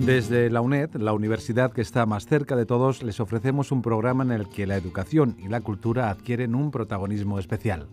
Desde la UNED, la universidad que está más cerca de todos, les ofrecemos un programa en el que la educación y la cultura adquieren un protagonismo especial.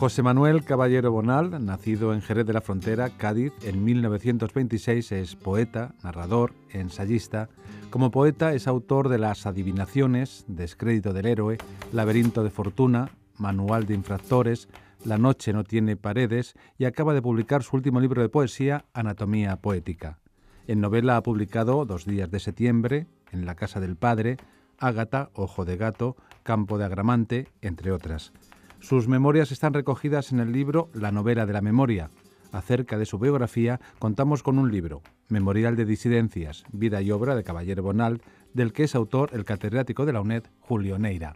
José Manuel Caballero Bonal, nacido en Jerez de la Frontera, Cádiz, en 1926, es poeta, narrador, ensayista. Como poeta es autor de Las Adivinaciones, Descrédito del Héroe, Laberinto de Fortuna, Manual de Infractores, La Noche no tiene paredes y acaba de publicar su último libro de poesía, Anatomía Poética. En novela ha publicado Dos días de septiembre, En la casa del padre, Ágata, Ojo de gato, Campo de Agramante, entre otras. Sus memorias están recogidas en el libro La novela de la memoria. Acerca de su biografía contamos con un libro, Memorial de Disidencias, Vida y Obra de Caballero Bonald, del que es autor el catedrático de la UNED, Julio Neira.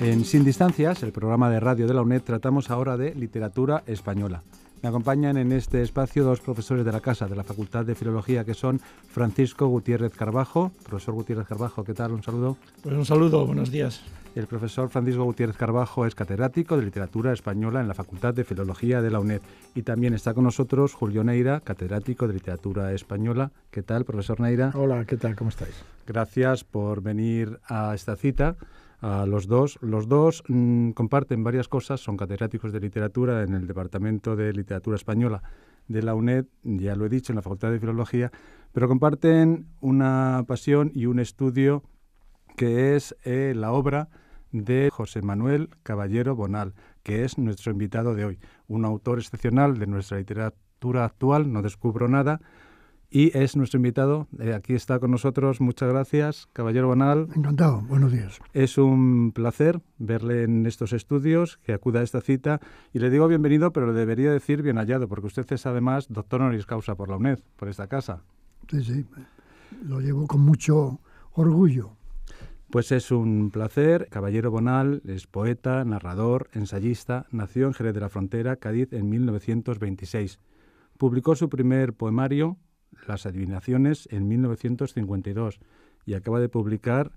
En Sin Distancias, el programa de radio de la UNED, tratamos ahora de literatura española. Me acompañan en este espacio dos profesores de la casa, de la Facultad de Filología, que son Francisco Gutiérrez Carbajo. Profesor Gutiérrez Carbajo, ¿qué tal? Un saludo. Pues un saludo, buenos días. El profesor Francisco Gutiérrez Carbajo es catedrático de literatura española en la Facultad de Filología de la UNED. Y también está con nosotros Julio Neira, catedrático de literatura española. ¿Qué tal, profesor Neira? Hola, ¿qué tal? ¿Cómo estáis? Gracias por venir a esta cita. A los dos, los dos mm, comparten varias cosas, son catedráticos de literatura en el Departamento de Literatura Española de la UNED, ya lo he dicho, en la Facultad de Filología, pero comparten una pasión y un estudio que es eh, la obra de José Manuel Caballero Bonal, que es nuestro invitado de hoy, un autor excepcional de nuestra literatura actual, no descubro nada, y es nuestro invitado. Eh, aquí está con nosotros. Muchas gracias, Caballero Bonal. Encantado, buenos días. Es un placer verle en estos estudios, que acuda a esta cita. Y le digo bienvenido, pero le debería decir bien hallado, porque usted es además doctor honoris causa por la UNED, por esta casa. Sí, sí, lo llevo con mucho orgullo. Pues es un placer. Caballero Bonal es poeta, narrador, ensayista. Nació en Jerez de la Frontera, Cádiz, en 1926. Publicó su primer poemario, las adivinaciones en 1952 y acaba de publicar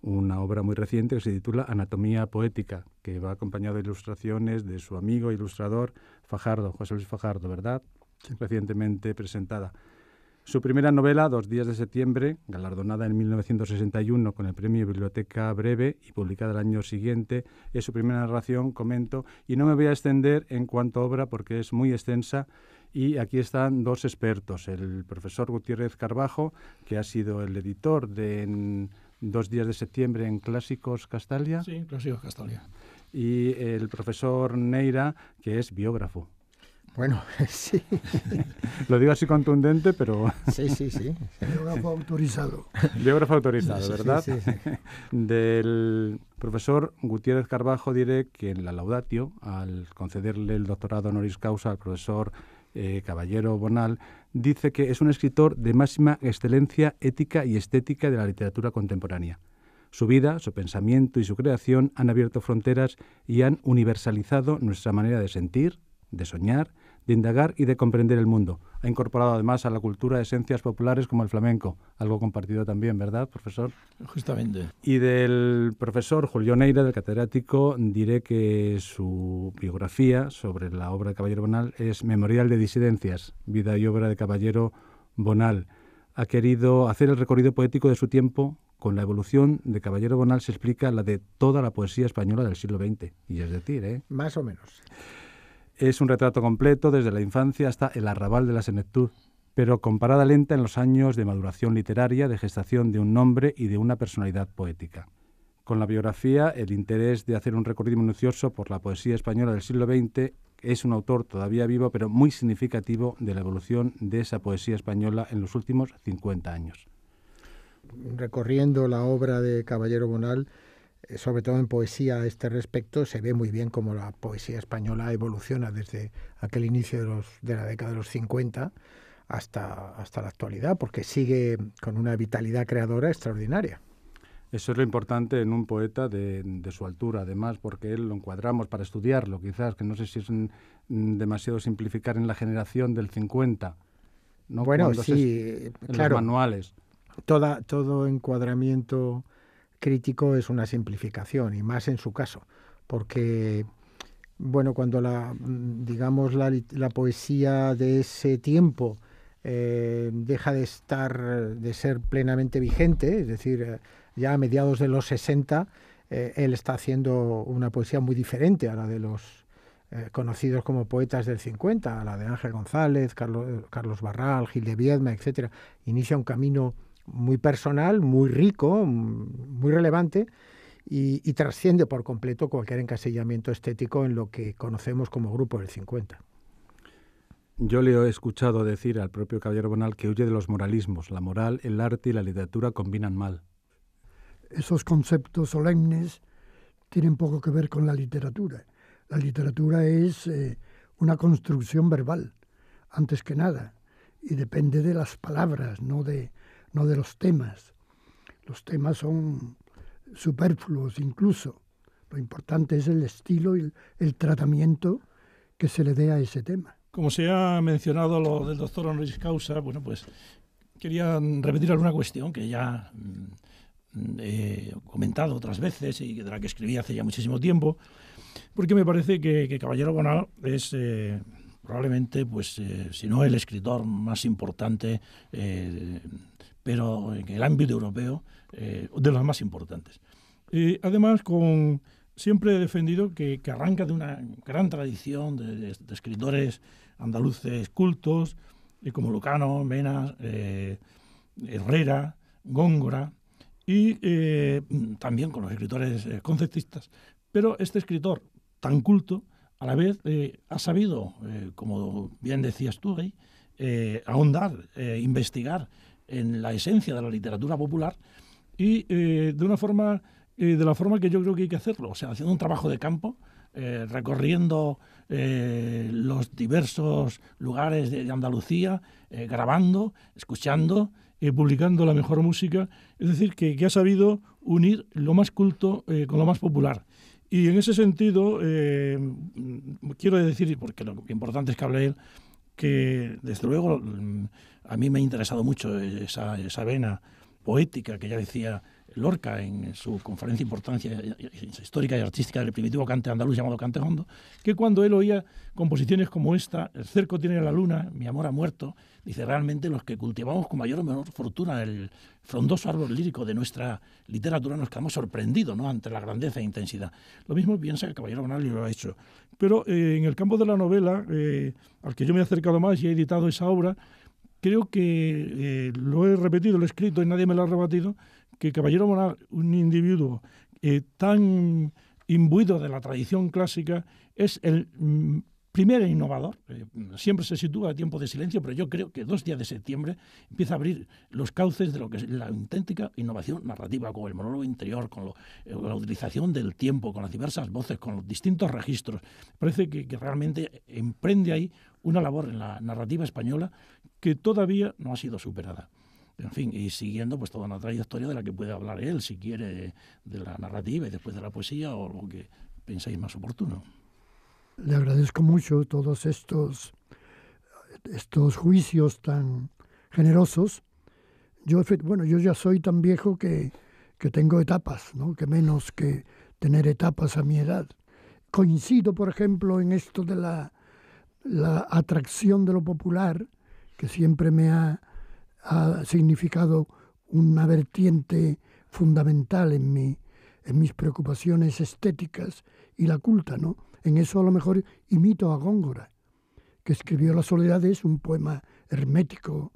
una obra muy reciente que se titula Anatomía Poética, que va acompañada de ilustraciones de su amigo ilustrador Fajardo, José Luis Fajardo, ¿verdad? Recientemente presentada. Su primera novela, Dos días de septiembre, galardonada en 1961 con el premio Biblioteca Breve y publicada el año siguiente, es su primera narración, comento, y no me voy a extender en cuanto a obra porque es muy extensa y aquí están dos expertos, el profesor Gutiérrez Carbajo, que ha sido el editor de dos días de septiembre en Clásicos Castalia. Sí, Clásicos Castalia. Y el profesor Neira, que es biógrafo. Bueno, sí. Lo digo así contundente, pero... Sí, sí, sí. Biógrafo autorizado. Biógrafo autorizado, ¿verdad? Sí, sí, Del profesor Gutiérrez Carbajo diré que en la laudatio, al concederle el doctorado honoris causa al profesor eh, Caballero Bonal, dice que es un escritor de máxima excelencia ética y estética de la literatura contemporánea. Su vida, su pensamiento y su creación han abierto fronteras y han universalizado nuestra manera de sentir, de soñar de indagar y de comprender el mundo. Ha incorporado además a la cultura esencias populares como el flamenco, algo compartido también, ¿verdad, profesor? Justamente. Y del profesor Julio Neira, del catedrático, diré que su biografía sobre la obra de Caballero Bonal es Memorial de Disidencias, vida y obra de Caballero Bonal. Ha querido hacer el recorrido poético de su tiempo con la evolución de Caballero Bonal se explica la de toda la poesía española del siglo XX. Y es decir, ¿eh? Más o menos. Es un retrato completo desde la infancia hasta el arrabal de la senectud, pero con parada lenta en los años de maduración literaria, de gestación de un nombre y de una personalidad poética. Con la biografía, el interés de hacer un recorrido minucioso por la poesía española del siglo XX es un autor todavía vivo, pero muy significativo de la evolución de esa poesía española en los últimos 50 años. Recorriendo la obra de Caballero Bonal, sobre todo en poesía a este respecto, se ve muy bien cómo la poesía española evoluciona desde aquel inicio de, los, de la década de los 50 hasta, hasta la actualidad, porque sigue con una vitalidad creadora extraordinaria. Eso es lo importante en un poeta de, su altura, además, porque él lo encuadramos para estudiarlo, quizás, que no sé si es mm, demasiado simplificar en la generación del 50. ¿no? Bueno, sí, claro. Los manuales. Toda, todo encuadramiento crítico es una simplificación, y más en su caso, porque bueno, cuando la mm, digamos la, poesía de ese tiempo eh, deja de estar, de ser plenamente vigente, es decir, eh, ya a mediados de los 60, eh, él está haciendo una poesía muy diferente a la de los conocidos como poetas del 50, a la de Ángel González, Carlos, Carlos Barral, Gil de Viedma, etcétera, Inicia un camino muy personal, muy rico, mm, muy relevante y, trasciende por completo cualquier encasillamiento estético en lo que conocemos como grupo del 50. Yo le he escuchado decir al propio Caballero Bonal que huye de los moralismos. La moral, el arte y la literatura combinan mal. Esos conceptos solemnes tienen poco que ver con la literatura. La literatura es eh, una construcción verbal, antes que nada, y depende de las palabras, no de, no de los temas. Los temas son superfluos incluso. Lo importante es el estilo y el, tratamiento que se le dé a ese tema. Como se ha mencionado lo del doctor honoris causa, bueno, pues quería repetir alguna cuestión que ya mm, he comentado otras veces y de la que escribí hace ya muchísimo tiempo, porque me parece que, Caballero Bonal es eh, probablemente, pues, eh, si no el escritor más importante eh, pero en el ámbito europeo, eh, de los más importantes. además, con, siempre he defendido que, arranca de una gran tradición de, escritores andaluces cultos, eh, como Lucano, Mena, eh, Herrera, Góngora, y también con los escritores conceptistas. Pero este escritor tan culto, a la vez, ha sabido, como bien decías tú, ahondar, investigar en la esencia de la literatura popular y eh, de una forma eh, de la forma que yo creo que hay que hacerlo, o sea, haciendo un trabajo de campo, eh, recorriendo los diversos lugares de, Andalucía, grabando, escuchando, publicando la mejor música, es decir, que, que ha sabido unir lo más culto con lo más popular. Y en ese sentido, quiero decir, porque lo importante es que hable él, que desde luego mm, a mí me ha interesado mucho esa, esa vena poética que ya decía Lorca en su conferencia importancia histórica y artística del primitivo cante andaluz llamado Cante Hondo, que cuando él oía composiciones como esta, El cerco tiene la luna, Mi amor ha muerto, dice realmente los que cultivamos con mayor o menor fortuna el frondoso árbol lírico de nuestra literatura nos quedamos sorprendidos ¿no? ante la grandeza e intensidad. Lo mismo piensa el Caballero Bonaldi lo ha hecho. Pero eh, en el campo de la novela, eh, al que yo me he acercado más y he editado esa obra, creo que eh, lo he repetido, lo he escrito y nadie me lo ha rebatido, que Caballero Moral, un individuo eh, tan imbuido de la tradición clásica, es el mm, primer innovador. Eh, siempre se sitúa a tiempo de silencio, pero yo creo que dos días de septiembre empieza a abrir los cauces de lo que es la auténtica innovación narrativa, con el monólogo interior, con, eh, la utilización del tiempo, con las diversas voces, con los distintos registros. Parece que realmente emprende ahí una labor en la narrativa española que todavía no ha sido superada en fin, y siguiendo pues toda una trayectoria de la que puede hablar él, si quiere, de la narrativa y después de la poesía o lo que pensáis más oportuno. Le agradezco mucho todos estos, estos juicios tan generosos. Yo, bueno, yo ya soy tan viejo que, tengo etapas, ¿no? que menos que tener etapas a mi edad. Coincido, por ejemplo, en esto de la, la atracción de lo popular, que siempre me ha, ha significado una vertiente fundamental en, mi, en mis preocupaciones estéticas y la culta, ¿no? En eso a lo mejor imito a Góngora, que escribió La soledad, es un poema hermético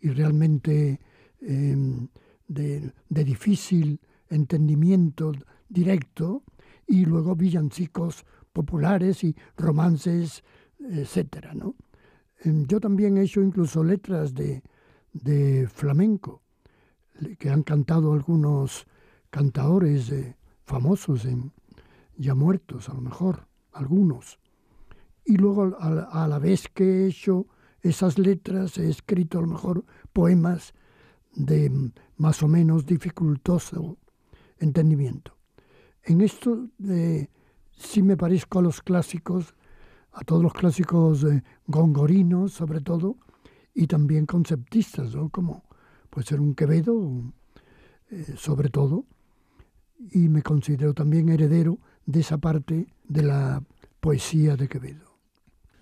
y realmente em, de, difícil entendimiento directo, y luego villancicos populares y romances, etc. Em, yo también he hecho incluso letras de, de flamenco que han cantado algunos cantadores eh, famosos en, ya muertos, a lo mejor, algunos. Y luego a la, vez que he hecho esas letras, he escrito a lo mejor poemas de mm, más o menos dificultoso entendimiento. En esto sí me parezco a los clásicos, a todos los clásicos eh, gongorinos sobre todo, y también conceptistas, ¿no? como puede ser un Quevedo, eh, sobre todo, y me considero también heredero de esa parte de la poesía de Quevedo.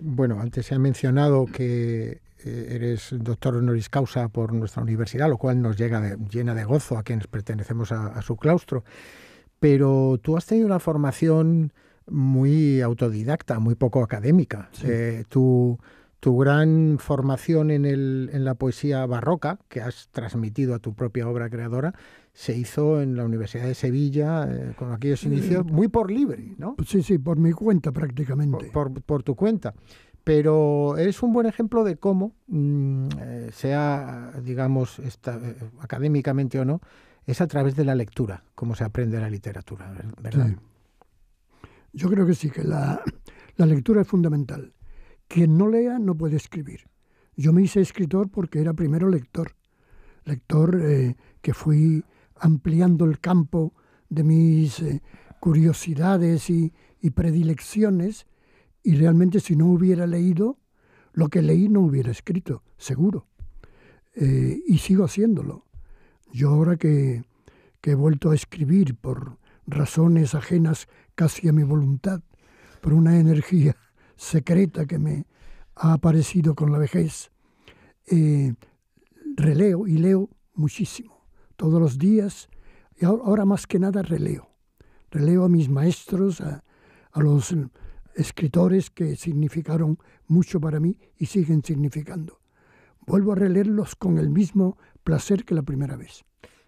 Bueno, antes se ha mencionado que eh, eres doctor honoris causa por nuestra universidad, lo cual nos llega llena de gozo a quienes pertenecemos a, su claustro. Pero tú has tenido una formación muy autodidacta, muy poco académica. Eh, tú tu gran formación en, el, en la poesía barroca, que has transmitido a tu propia obra creadora, se hizo en la Universidad de Sevilla, eh, con aquellos inicios, muy por libre, ¿no? Sí, sí, por mi cuenta prácticamente. Por, tu cuenta. Pero es un buen ejemplo de cómo, mm, eh, sea, digamos, eh, académicamente o no, es a través de la lectura cómo se aprende la literatura, ¿verdad? Yo creo que sí, que la, la lectura es fundamental. Quien no lea no puede escribir. Yo me hice escritor porque era primero lector, lector eh, que fui ampliando el campo de mis eh, curiosidades y, predilecciones, y realmente si no hubiera leído, lo que leí no hubiera escrito, seguro. Eh, y sigo haciéndolo. Yo ahora que, he vuelto a escribir por razones ajenas casi a mi voluntad, por una energía secreta que me ha aparecido con la vejez, eh, releo y leo muchísimo, todos los días, y ahora más que nada releo. Releo a mis maestros, a, a los escritores que significaron mucho para mí y siguen significando. Vuelvo a releerlos con el mismo placer que la primera vez.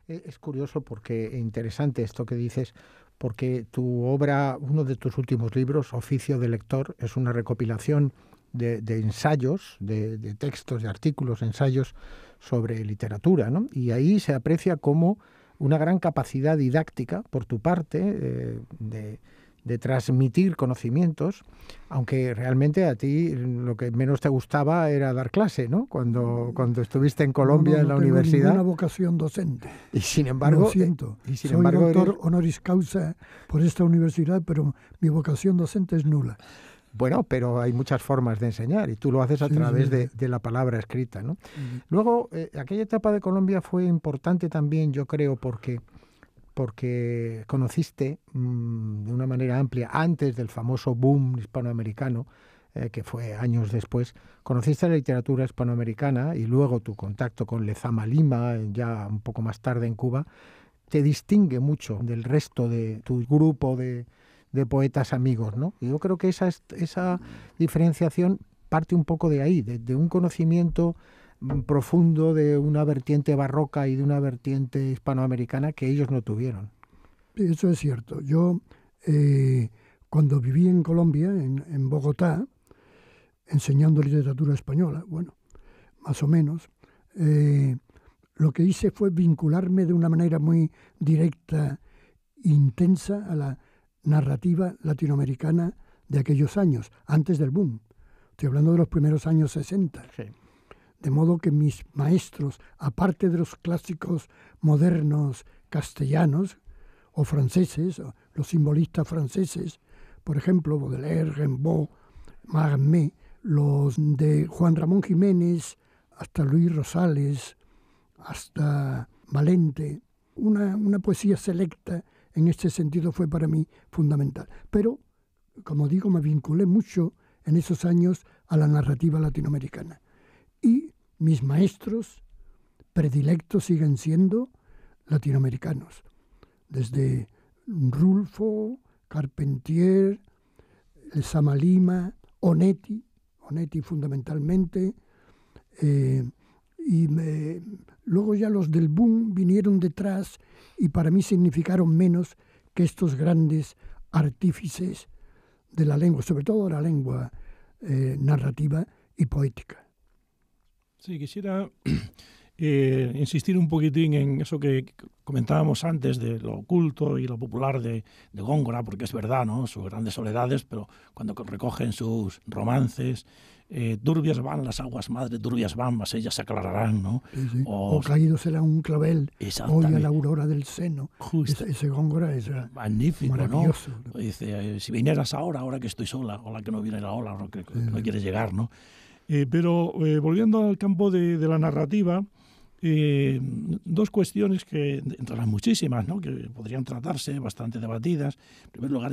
Eh, es curioso porque e interesante esto que dices, porque tu obra, uno de tus últimos libros, Oficio de Lector, es una recopilación de, ensayos, de, textos, de artículos, ensayos sobre literatura, ¿no? Y ahí se aprecia como una gran capacidad didáctica por tu parte eh, de de transmitir conocimientos, aunque realmente a ti lo que menos te gustaba era dar clase, ¿no? Cuando, cuando estuviste en Colombia en la tengo universidad. Una vocación docente. Y sin embargo, lo eh, siento. Y sin soy doctor honoris causa por esta universidad, pero mi vocación docente es nula. Bueno, pero hay muchas formas de enseñar y tú lo haces a través De, la palabra escrita, ¿no? Luego, eh, aquella etapa de Colombia fue importante también, yo creo, porque porque conociste mm, de una manera amplia, antes del famoso boom hispanoamericano, eh, que fue años después, conociste la literatura hispanoamericana y luego tu contacto con Lezama Lima, eh, ya un poco más tarde en Cuba, te distingue mucho del resto de tu grupo de, poetas amigos. ¿no? yo creo que esa, esa diferenciación parte un poco de ahí, de un conocimiento profundo de una vertiente barroca y de una vertiente hispanoamericana que ellos no tuvieron. Eso es cierto. Yo, eh, cuando viví en Colombia, en, Bogotá, enseñando literatura española, bueno, más o menos, eh, lo que hice fue vincularme de una manera muy directa, intensa, a la narrativa latinoamericana de aquellos años, antes del boom. Estoy hablando de los primeros años 60 de modo que mis maestros, aparte de los clásicos modernos castellanos o franceses, los simbolistas franceses, por ejemplo, Baudelaire, Rimbaud, Magamé, los de Juan Ramón Jiménez, hasta Luis Rosales, hasta Valente, una, una poesía selecta en este sentido fue para mí fundamental. Pero, como digo, me vinculé mucho en esos años a la narrativa latinoamericana. Y mis maestros predilectos siguen siendo latinoamericanos, desde Rulfo, Carpentier, Samalima, Onetti, Onetti fundamentalmente, eh, y luego ya los del boom vinieron detrás y para mí significaron menos que estos grandes artífices de la lengua, sobre todo la lengua eh, narrativa y poética. Sí, quisiera eh, insistir un poquitín en eso que comentábamos antes de lo oculto y lo popular de, Góngora, porque es verdad, ¿no? Sus grandes soledades, pero cuando recogen sus romances, eh, turbias van las aguas madre, turbias van, mas ellas se aclararán, ¿no? O, o, caído será un clavel, hoy a la aurora del seno. Justo. Ese, Góngora es eh, magnífico, ¿no? Dice, eh, si vinieras ahora, ahora que estoy sola, o la que no viene la ola, o que, no quiere llegar, ¿no? Eh, pero eh, volviendo al campo de, la narrativa, eh, dos cuestiones que, entre las muchísimas, ¿no? que podrían tratarse, bastante debatidas. En primer lugar,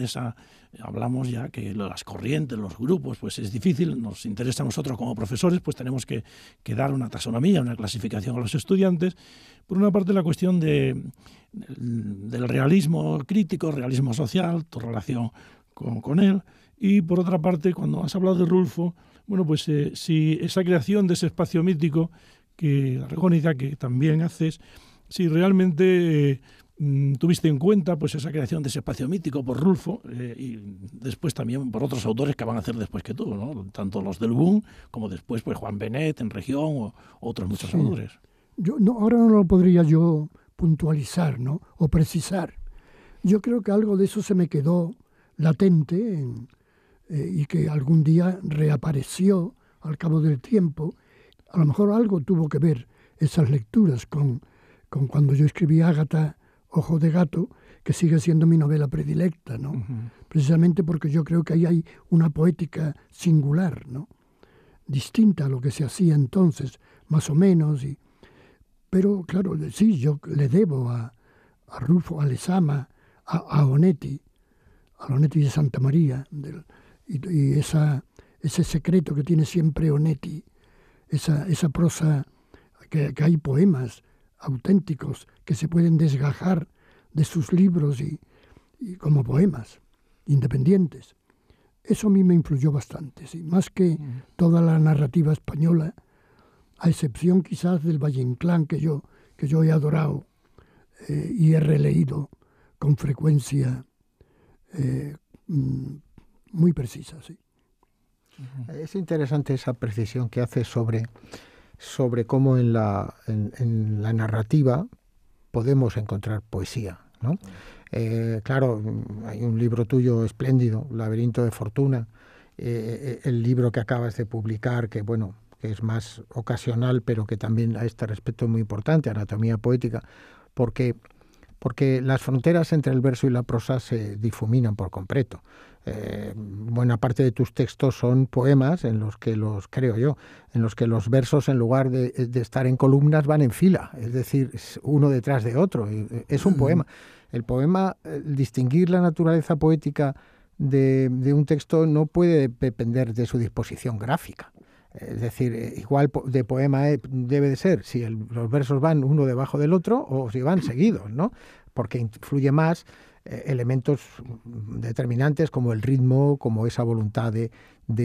hablamos ya que las corrientes, los grupos, pues es difícil, nos interesa a nosotros como profesores, pues tenemos que, dar una taxonomía, una clasificación a los estudiantes. Por una parte, la cuestión de, del realismo crítico, realismo social, tu relación con él. Y por otra parte, cuando has hablado de Rulfo, bueno, pues eh, si esa creación de ese espacio mítico que argónica que también haces, si realmente eh, mm, tuviste en cuenta pues esa creación de ese espacio mítico por Rulfo eh, y después también por otros autores que van a hacer después que tú, tanto los del boom como después pues Juan Benet en región o otros muchos autores. Yo no, ahora no lo podría yo puntualizar, ¿no? o precisar. Yo creo que algo de eso se me quedó latente en, eh, y que algún día reapareció al cabo del tiempo. A lo mejor algo tuvo que ver esas lecturas con, cuando yo escribí Ágata, Ojo de Gato, que sigue siendo mi novela predilecta, Precisamente porque yo creo que ahí hay una poética singular, ¿no? Distinta a lo que se hacía entonces, más o menos. Pero claro, sí, yo le debo a, a Rufo, a a, a Onetti, a Onetti de Santa María, del, y, ese secreto que tiene siempre Onetti, esa, esa prosa, que, hay poemas auténticos que se pueden desgajar de sus libros y, como poemas independientes. Eso a mí me influyó bastante, ¿sí? más que toda la narrativa española, a excepción quizás del Valle Inclán que yo, que yo he adorado eh, y he releído con frecuencia eh, mm, muy precisa, sí. Es interesante esa precisión que hace sobre, sobre cómo en la, en, la narrativa podemos encontrar poesía. ¿no? Eh, claro, hay un libro tuyo espléndido, Laberinto de Fortuna, eh, eh, el libro que acabas de publicar, que bueno, que es más ocasional, pero que también a este respecto es muy importante, Anatomía Poética, porque, porque las fronteras entre el verso y la prosa se difuminan por completo. Eh, buena parte de tus textos son poemas en los que los, creo yo, en los que los versos en lugar de, estar en columnas van en fila, es decir, uno detrás de otro. Eh, es un mm. poema. El poema, eh, distinguir la naturaleza poética de, un texto no puede depender de su disposición gráfica. Es decir, igual de poema debe de ser si los versos van uno debajo del otro o si van seguidos, ¿no? Porque influye más eh, elementos determinantes como el ritmo, como esa voluntad de,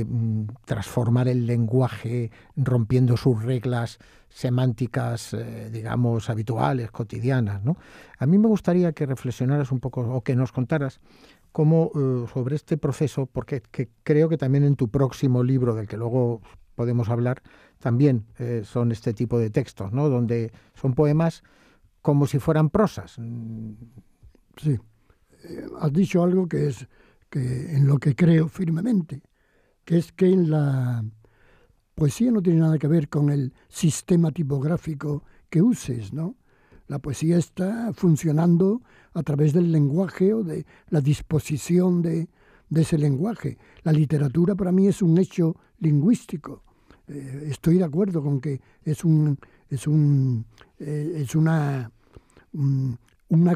mm, transformar el lenguaje rompiendo sus reglas semánticas, eh, digamos, habituales, cotidianas. ¿no? A mí me gustaría que reflexionaras un poco o que nos contaras cómo eh, sobre este proceso, porque creo que también en tu próximo libro, del que luego podemos hablar, también son este tipo de textos, ¿no? donde son poemas como si fueran prosas. Mm, sí. Eh, has dicho algo que es que en lo que creo firmemente, que es que en la poesía no tiene nada que ver con el sistema tipográfico que uses, ¿no? La poesía está funcionando a través del lenguaje o de la disposición de, ese lenguaje. La literatura para mí es un hecho lingüístico. Eh, estoy de acuerdo con que es un es un eh, es una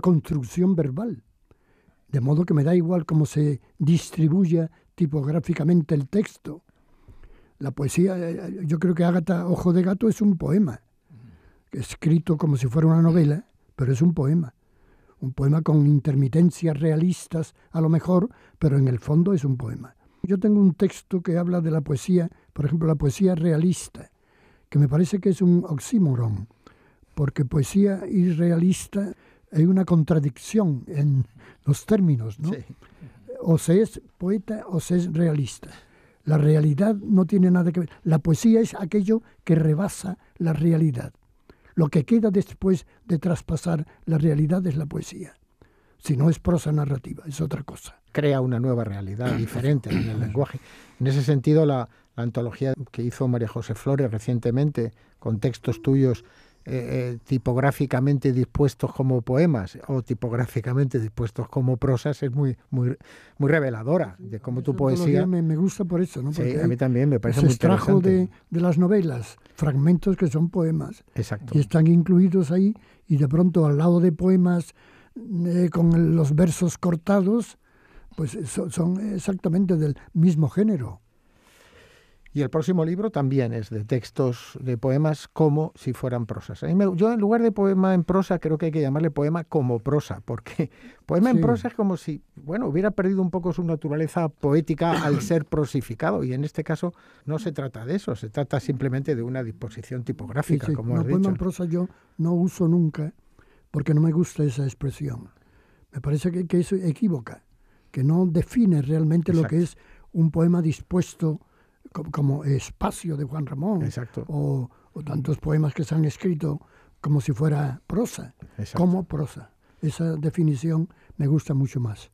construcción verbal de modo que me da igual cómo se distribuya tipográficamente el texto. La poesía, eh, eh, yo creo que Ágata Ojo de Gato es un poema, escrito como si fuera una novela, pero es un poema. Un poema con intermitencias realistas, a lo mejor, pero en el fondo es un poema. Yo tengo un texto que habla de la poesía, por ejemplo, la poesía realista, que me parece que es un oxímoron, porque poesía irrealista hay una contradicción en los términos, ¿no? O se es poeta o se es realista. La realidad no tiene nada que ver. La poesía es aquello que rebasa la realidad. Lo que queda después de traspasar la realidad es la poesía. Si no es prosa narrativa, es otra cosa. Crea una nueva realidad diferente en el lenguaje. En ese sentido, la, la antología que hizo María José Flores recientemente, con textos tuyos eh, eh, tipográficamente dispuestos como poemas o tipográficamente dispuestos como prosas es muy muy muy reveladora de cómo tu poesía me, me, gusta por eso no Porque a mí también me parece se extrajo de, de, las novelas fragmentos que son poemas y están incluidos ahí y de pronto al lado de poemas eh, con los versos cortados pues son exactamente del mismo género y el próximo libro también es de textos, de poemas como si fueran prosas. yo en lugar de poema en prosa creo que hay que llamarle poema como prosa, porque poema en prosa es como si, bueno, hubiera perdido un poco su naturaleza poética al ser prosificado. Y en este caso no se trata de eso, se trata simplemente de una disposición tipográfica, como como no, poema en prosa yo no uso nunca porque no me gusta esa expresión. Me parece que, que eso equivoca, que no define realmente lo que es un poema dispuesto como, Espacio de Juan Ramón, Exacto. O, tantos poemas que se han escrito como si fuera prosa, como prosa. Esa definición me gusta mucho más.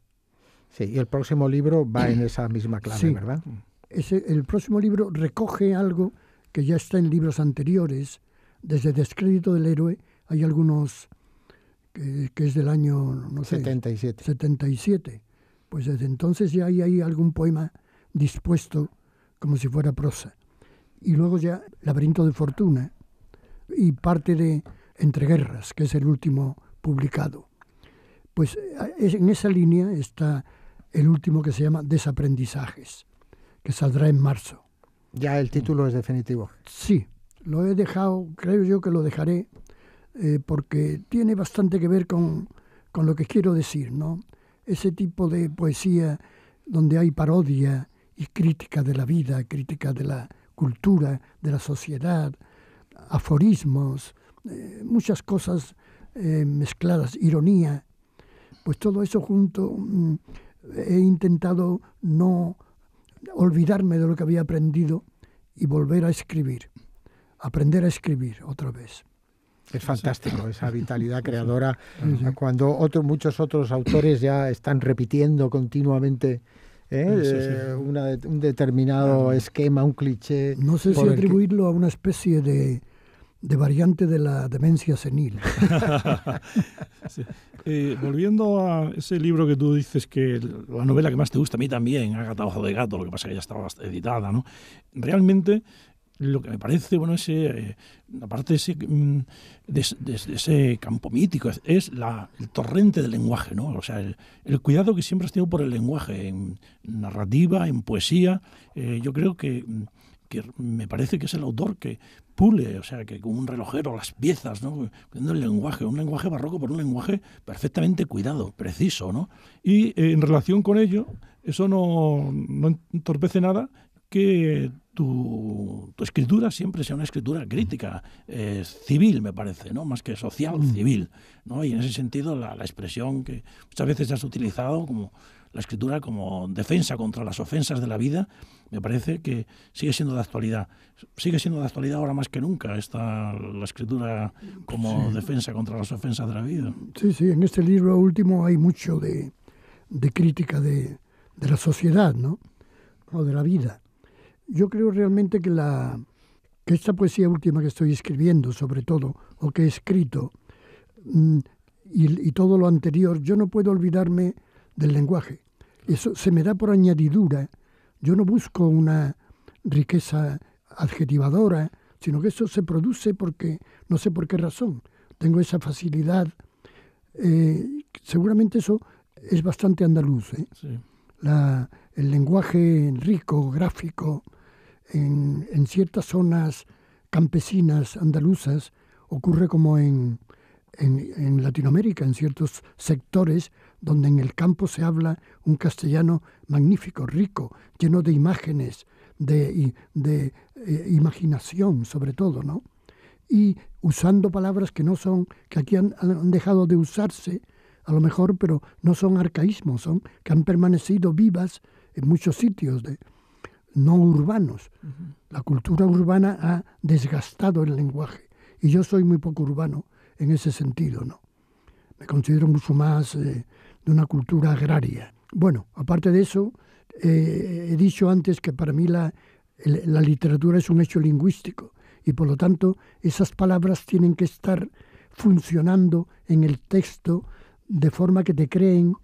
Sí, y el próximo libro va en esa misma clave, ¿verdad? Ese, el próximo libro recoge algo que ya está en libros anteriores. Desde Descrédito del Héroe hay algunos que, es del año, 77. 77. Pues desde entonces ya hay algún poema dispuesto como si fuera prosa. Y luego ya Laberinto de Fortuna y parte de Entreguerras, que es el último publicado. Pues en esa línea está el último que se llama Desaprendizajes, que saldrá en marzo. Ya el título es definitivo. Sí, lo he dejado, creo yo que lo dejaré, eh, porque tiene bastante que ver con, con lo que quiero decir, ¿no? Ese tipo de poesía donde hay parodia, y crítica de la vida, crítica de la cultura, de la sociedad, aforismos, eh, muchas cosas eh, mezcladas, ironía, pues todo eso junto mm, he intentado no olvidarme de lo que había aprendido y volver a escribir, aprender a escribir otra vez. Es fantástico esa vitalidad creadora. Cuando otros muchos otros autores ya están repitiendo continuamente ¿eh? eh un determinado esquema, un cliché. No sé si atribuirlo a una especie de, de variante de la demencia senil. Eh, volviendo a ese libro que tú dices que la novela que más te gusta, a mí también, Agatha Ojo de Gato, lo que pasa es que ya estaba editada, ¿no? Realmente lo que me parece, bueno, ese, eh, aparte mm, de ese, campo mítico, es, el torrente del lenguaje, ¿no? O sea, el, cuidado que siempre has tenido por el lenguaje, en narrativa, en poesía. Eh, yo creo mm, que, me parece que es el autor que pule, o sea, que como un relojero, las piezas, ¿no? Cuidando el lenguaje, un lenguaje barroco por un lenguaje perfectamente cuidado, preciso, ¿no? Y eh, en relación con ello, eso no, no entorpece nada que tu, escritura siempre sea una escritura crítica, eh, civil, me parece, ¿no? más que social, civil. ¿no? Y en ese sentido, la, expresión que muchas veces has utilizado como la escritura como defensa contra las ofensas de la vida, me parece que sigue siendo de actualidad. Sigue siendo de actualidad ahora más que nunca esta, la escritura como defensa contra las ofensas de la vida. Sí, sí, en este libro último hay mucho de, crítica de, de, la sociedad, ¿no? O de la vida. Yo creo realmente que, la, esta poesía última que estoy escribiendo, sobre todo, o que he escrito, mm, y, todo lo anterior, yo no puedo olvidarme del lenguaje. Eso se me da por añadidura. Yo no busco una riqueza adjetivadora, sino que eso se produce porque, no sé por qué razón, tengo esa facilidad. Eh, seguramente eso es bastante andaluz. ¿eh? el lenguaje rico, gráfico, en, ciertas zonas campesinas andaluzas, ocurre como en, Latinoamérica, en ciertos sectores donde en el campo se habla un castellano magnífico, rico, lleno de imágenes, de, de eh, imaginación sobre todo, ¿no? Y usando palabras que no son, que aquí han, han dejado de usarse, a lo mejor, pero no son arcaísmos, son que han permanecido vivas en muchos sitios de, no urbanos. La cultura urbana ha desgastado el lenguaje y yo soy muy poco urbano en ese sentido, ¿no? Me considero mucho más eh, de una cultura agraria. Bueno, aparte de eso, eh, he dicho antes que para mí la, la literatura es un hecho lingüístico y por lo tanto esas palabras tienen que estar funcionando en el texto de forma que te creen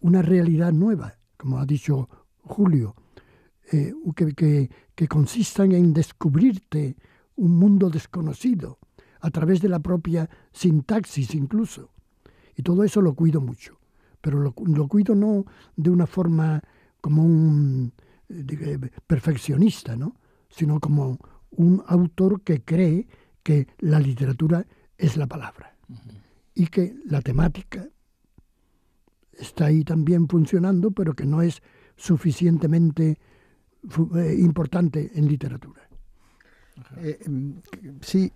una realidad nueva, como ha dicho Julio, eh, que, que, consistan en descubrirte un mundo desconocido a través de la propia sintaxis incluso. Y todo eso lo cuido mucho, pero lo, cuido no de una forma como un perfeccionista, ¿no? sino como un autor que cree que la literatura es la palabra y que la temática está ahí también funcionando, pero que no es suficientemente eh, importante en literatura. Eh, em, sí,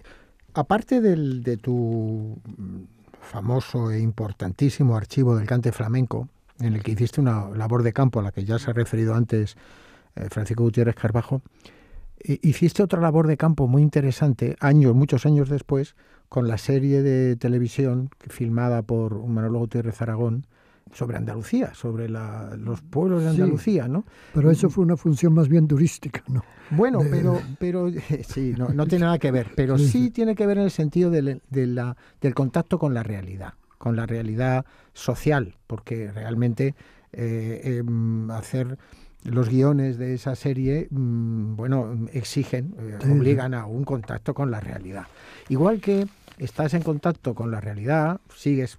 aparte del, de tu famoso e importantísimo archivo del cante flamenco, en el que hiciste una labor de campo a la que ya se ha referido antes eh, Francisco Gutiérrez Carbajo, hiciste otra labor de campo muy interesante, años, muchos años después, con la serie de televisión filmada por Manolo Gutiérrez Aragón, sobre Andalucía, sobre los pueblos de Andalucía, ¿no? Pero eso fue una función más bien turística, ¿no? Bueno, pero, pero sí, no, tiene nada que ver, pero sí, tiene que ver en el sentido del contacto con la realidad, con la realidad social, porque realmente eh, em, hacer los guiones de esa serie, mm, bueno, exigen, eh, obligan a un contacto con la realidad. Igual que estás en contacto con la realidad, sigues,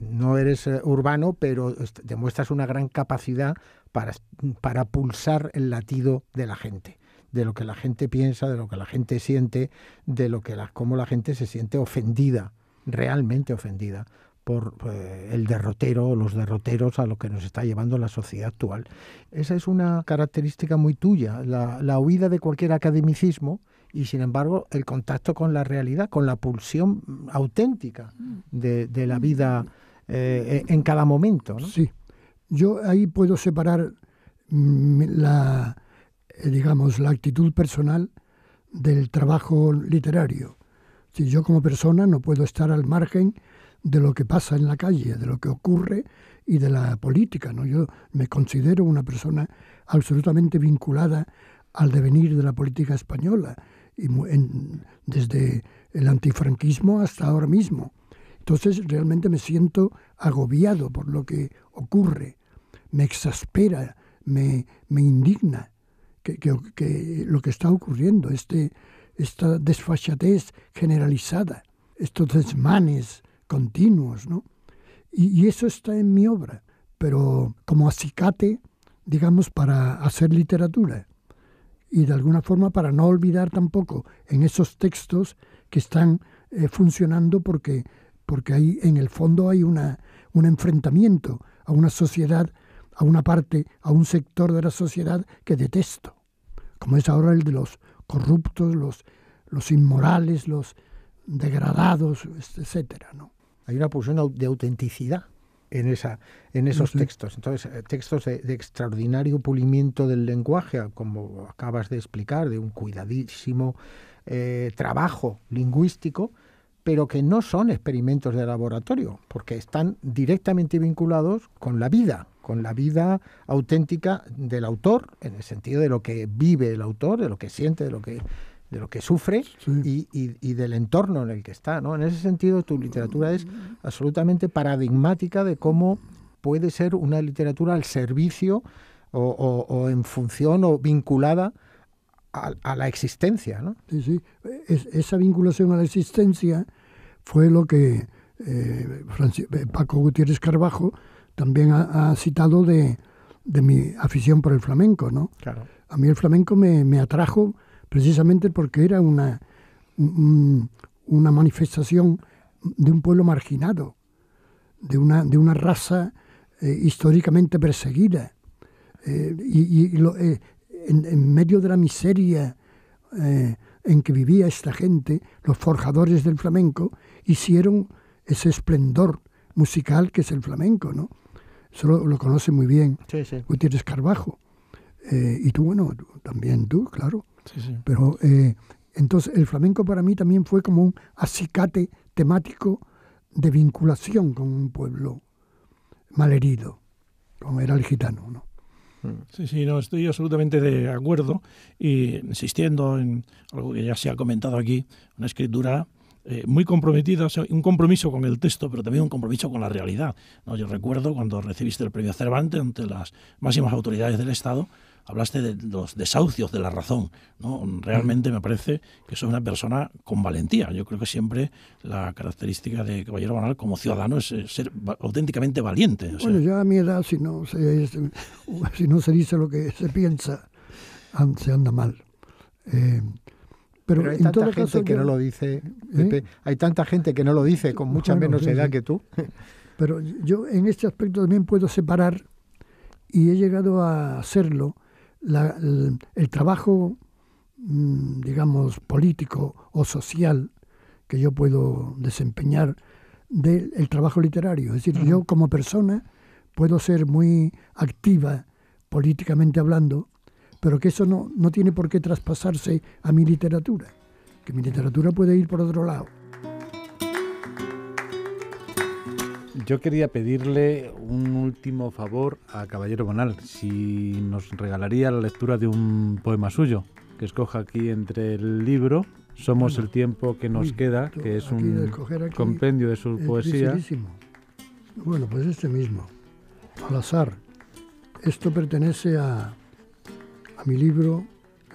no eres eh, urbano, pero demuestras una gran capacidad para, pulsar el latido de la gente de lo que la gente piensa, de lo que la gente siente, de lo que la, cómo la gente se siente ofendida, realmente ofendida por eh, el derrotero o los derroteros a lo que nos está llevando la sociedad actual. Esa es una característica muy tuya, la huida de cualquier academicismo y sin embargo el contacto con la realidad, con la pulsión auténtica de, la vida eh, eh, en cada momento. Sí, yo ahí puedo separar mm, la, eh, digamos, la actitud personal del trabajo literario. Si yo como persona no puedo estar al margen de lo que pasa en la calle, de lo que ocurre y de la política. ¿no? Yo me considero una persona absolutamente vinculada al devenir de la política española, desde el antifranquismo hasta ahora mismo. Entonces realmente me siento agobiado por lo que ocurre, me exaspera, me, me indigna que, que, lo que está ocurriendo, este, esta desfachatez generalizada, estos desmanes continuos, ¿no? Y, y eso está en mi obra, pero como acicate, digamos, para hacer literatura y de alguna forma para no olvidar tampoco en esos textos que están eh, funcionando porque, porque en el fondo hay una, un enfrentamiento a una sociedad, a una parte, a un sector de la sociedad que detesto, como es ahora el de los corruptos, los, los inmorales, los degradados, etcétera, ¿no? Hay una posición de autenticidad en, esa, en esos textos. Entonces, eh, textos de, extraordinario pulimiento del lenguaje, como acabas de explicar, de un cuidadísimo eh, trabajo lingüístico, pero que no son experimentos de laboratorio, porque están directamente vinculados con la vida, con la vida auténtica del autor, en el sentido de lo que vive el autor, de lo que siente, de lo que de lo que sufre y, del entorno en el que está. ¿no? En ese sentido, tu literatura es absolutamente paradigmática de cómo puede ser una literatura al servicio o, en función o vinculada a, la existencia. Sí, sí. esa vinculación a la existencia fue lo que eh, eh, Paco Gutiérrez Carbajo también ha, citado de, mi afición por el flamenco. ¿no? Claro. A mí el flamenco me atrajo precisamente porque era una, una manifestación de un pueblo marginado, de una, de una raza eh, históricamente perseguida. Eh, y, eh, en, medio de la miseria en que vivía esta gente, los forjadores del flamenco hicieron ese esplendor musical que es el flamenco, ¿no? Eso lo, conoce muy bien Gutiérrez Carbajo. y tú, bueno, también tú, claro. Pero eh, entonces el flamenco para mí también fue como un acicate temático de vinculación con un pueblo malherido, como era el gitano, ¿no? Mm. Sí, sí, no, estoy absolutamente de acuerdo y insistiendo en algo que ya se ha comentado aquí, una escritura eh, muy comprometida, un compromiso con el texto, pero también un compromiso con la realidad. ¿no? Yo recuerdo cuando recibiste el premio Cervantes ante las máximas autoridades del Estado, hablaste de los desahucios de la razón. ¿no? Realmente me parece que soy una persona con valentía. Yo creo que siempre la característica de Caballero Banal como ciudadano es ser auténticamente valiente. Bueno, ya a mi edad, si no, se, si no se dice lo que se piensa, se anda mal. Eh, pero, hay tanta gente que no lo dice, ¿Eh? hay tanta gente que no lo dice con mucha menos edad que tú. Pero yo en este aspecto también puedo separar, y he llegado a hacerlo, el, trabajo, mm, digamos, político o social que yo puedo desempeñar del trabajo literario. Es decir, yo como persona puedo ser muy activa políticamente hablando, pero que eso no, no tiene por qué traspasarse a mi literatura, que mi literatura puede ir por otro lado. Yo quería pedirle un último favor a Caballero Bonal, si nos regalaría la lectura de un poema suyo, que escoja aquí entre el libro Somos el tiempo que nos queda, que es un compendio de su poesía. Bueno, pues este mismo, al azar. Esto pertenece a mi libro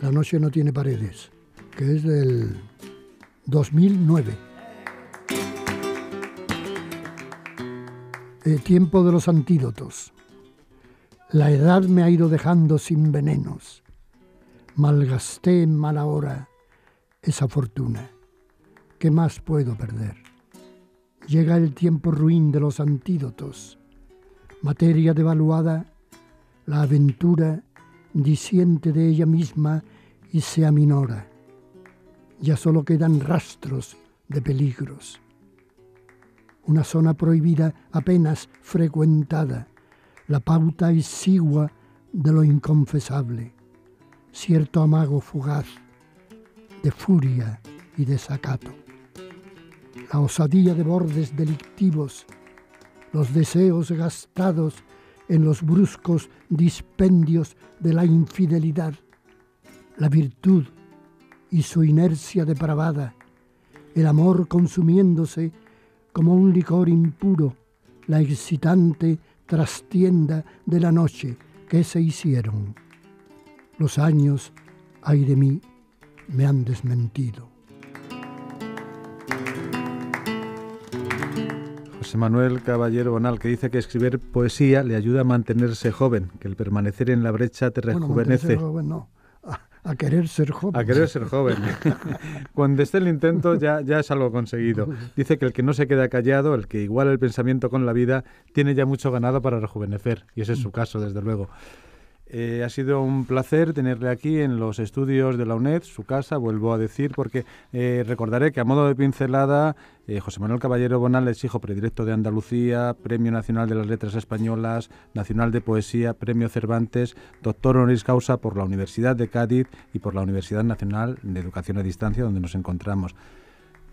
La noche no tiene paredes, que es del 2009. El eh, tiempo de los antídotos. La edad me ha ido dejando sin venenos. Malgasté en mala hora esa fortuna. ¿Qué más puedo perder? Llega el tiempo ruin de los antídotos. Materia devaluada, la aventura disiente de ella misma y se aminora. Ya solo quedan rastros de peligros. Una zona prohibida apenas frecuentada, la pauta exigua de lo inconfesable, cierto amago fugaz de furia y desacato. La osadía de bordes delictivos, los deseos gastados en los bruscos dispendios de la infidelidad, la virtud y su inercia depravada, el amor consumiéndose como un licor impuro, la excitante trastienda de la noche que se hicieron. Los años, ay de mí, me han desmentido. José Manuel Caballero Bonal, que dice que escribir poesía le ayuda a mantenerse joven, que el permanecer en la brecha te rejuvenece. a, querer ser joven. A querer ser joven. Cuando esté el intento ya, ya es algo conseguido. Dice que el que no se queda callado, el que iguala el pensamiento con la vida, tiene ya mucho ganado para rejuvenecer. Y ese es su caso, desde luego. Eh, ha sido un placer tenerle aquí en los estudios de la UNED, su casa, vuelvo a decir, porque eh, recordaré que a modo de pincelada, eh, José Manuel Caballero Bonal es hijo predirecto de Andalucía, Premio Nacional de las Letras Españolas, Nacional de Poesía, Premio Cervantes, doctor honoris causa por la Universidad de Cádiz y por la Universidad Nacional de Educación a Distancia, donde nos encontramos.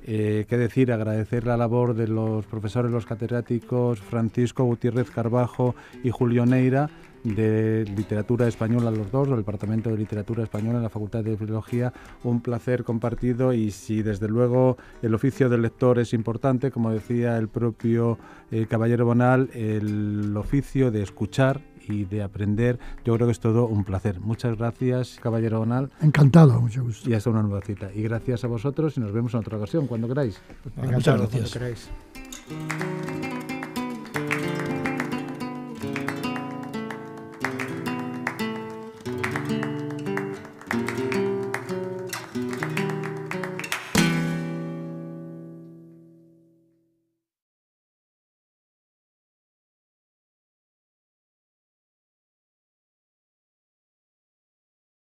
qué decir, agradecer la labor de los profesores, los catedráticos Francisco Gutiérrez Carbajo y Julio Neira, de Literatura Española, los dos, del Departamento de Literatura Española en la Facultad de Filología. Un placer compartido y si desde luego el oficio del lector es importante, como decía el propio eh, Caballero Bonal, el oficio de escuchar y de aprender, yo creo que es todo un placer. Muchas gracias, Caballero Bonal. Encantado, mucho gusto. Y hasta una nueva cita. Y gracias a vosotros y nos vemos en otra ocasión, cuando queráis. Muchas gracias.